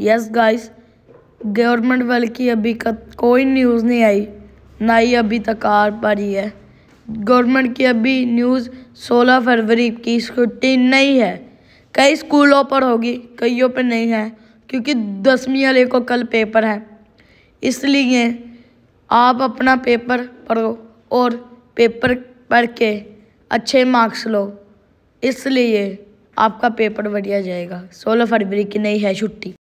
yes guys government वाले की अभी का कोई न्यूज़ नहीं आई ना ही अभी तक आ पा रही है गवर्नमेंट की अभी न्यूज़ 16 फरवरी की छुट्टी नहीं है कई स्कूलों पर होगी कईयों पर नहीं है क्योंकि दसवीं वाले को कल पेपर है इसलिए आप अपना पेपर पढ़ो और पेपर पढ़ के अच्छे मार्क्स लो इसलिए आपका पेपर बढ़िया जाएगा सोलह फरवरी की नहीं है छुट्टी